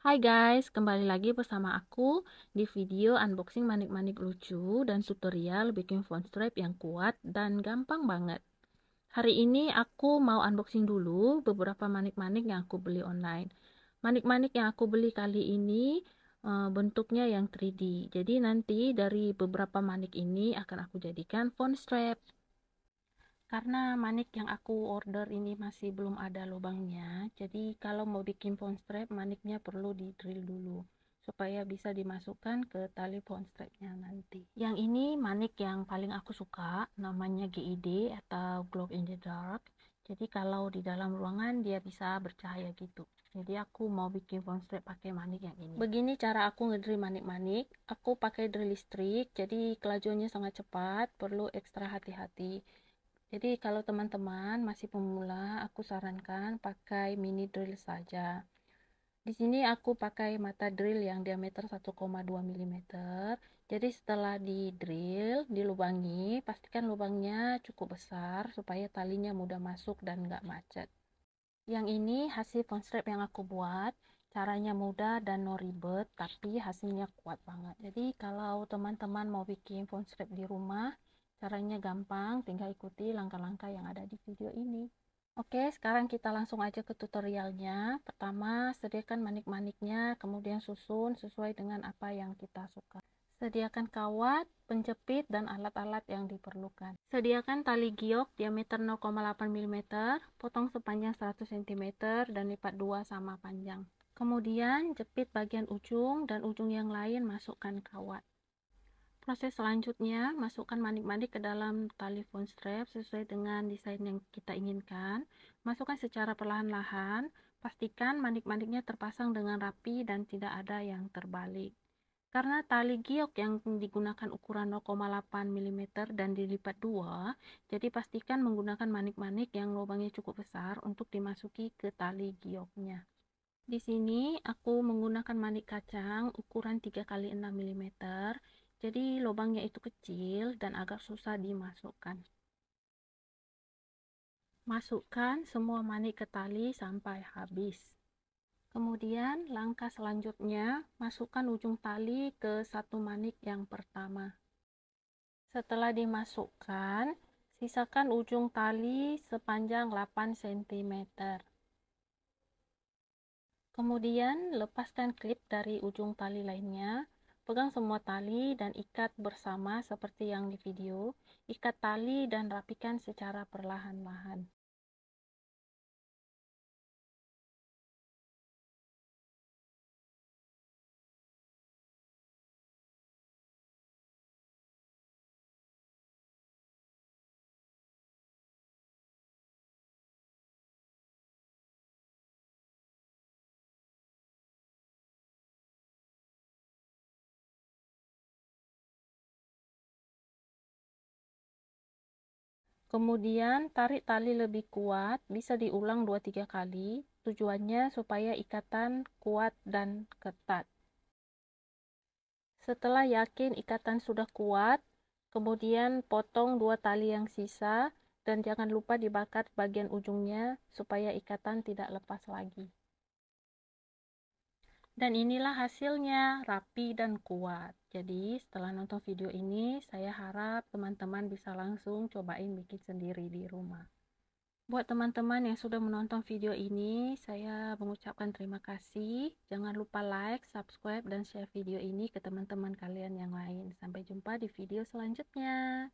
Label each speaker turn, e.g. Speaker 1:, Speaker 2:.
Speaker 1: Hai guys, kembali lagi bersama aku di video unboxing manik-manik lucu dan tutorial bikin font stripe yang kuat dan gampang banget. Hari ini aku mau unboxing dulu beberapa manik-manik yang aku beli online. Manik-manik yang aku beli kali ini eh, bentuknya yang 3D. Jadi nanti dari beberapa manik ini akan aku jadikan font stripe karena manik yang aku order ini masih belum ada lubangnya jadi kalau mau bikin phone strap maniknya perlu di drill dulu supaya bisa dimasukkan ke tali phone strapnya nanti yang ini manik yang paling aku suka namanya GID atau Glow in the dark jadi kalau di dalam ruangan dia bisa bercahaya gitu jadi aku mau bikin phone strap pakai manik yang ini begini cara aku ngedrill manik-manik aku pakai drill listrik jadi kelajuannya sangat cepat perlu ekstra hati-hati jadi kalau teman-teman masih pemula, aku sarankan pakai mini drill saja. Di sini aku pakai mata drill yang diameter 1,2 mm. Jadi setelah di drill, dilubangi, pastikan lubangnya cukup besar supaya talinya mudah masuk dan nggak macet. Yang ini hasil strap yang aku buat, caranya mudah dan no ribet, tapi hasilnya kuat banget. Jadi kalau teman-teman mau bikin phone strap di rumah, Caranya gampang, tinggal ikuti langkah-langkah yang ada di video ini. Oke, sekarang kita langsung aja ke tutorialnya. Pertama, sediakan manik-maniknya, kemudian susun sesuai dengan apa yang kita suka. Sediakan kawat, penjepit, dan alat-alat yang diperlukan. Sediakan tali giok diameter 0,8 mm, potong sepanjang 100 cm, dan lipat dua sama panjang. Kemudian, jepit bagian ujung dan ujung yang lain masukkan kawat proses selanjutnya masukkan manik-manik ke dalam tali phone strap sesuai dengan desain yang kita inginkan masukkan secara perlahan-lahan pastikan manik-maniknya terpasang dengan rapi dan tidak ada yang terbalik karena tali giok yang digunakan ukuran 0,8 mm dan dilipat 2 jadi pastikan menggunakan manik-manik yang lubangnya cukup besar untuk dimasuki ke tali gioknya. Di sini aku menggunakan manik kacang ukuran 3 x 6 mm jadi lubangnya itu kecil dan agak susah dimasukkan masukkan semua manik ke tali sampai habis kemudian langkah selanjutnya masukkan ujung tali ke satu manik yang pertama setelah dimasukkan sisakan ujung tali sepanjang 8 cm kemudian lepaskan klip dari ujung tali lainnya Pegang semua tali dan ikat bersama seperti yang di video. Ikat tali dan rapikan secara perlahan-lahan. Kemudian tarik tali lebih kuat, bisa diulang 2-3 kali, tujuannya supaya ikatan kuat dan ketat. Setelah yakin ikatan sudah kuat, kemudian potong dua tali yang sisa dan jangan lupa dibakar bagian ujungnya supaya ikatan tidak lepas lagi. Dan inilah hasilnya, rapi dan kuat. Jadi, setelah nonton video ini, saya harap teman-teman bisa langsung cobain bikin sendiri di rumah. Buat teman-teman yang sudah menonton video ini, saya mengucapkan terima kasih. Jangan lupa like, subscribe, dan share video ini ke teman-teman kalian yang lain. Sampai jumpa di video selanjutnya.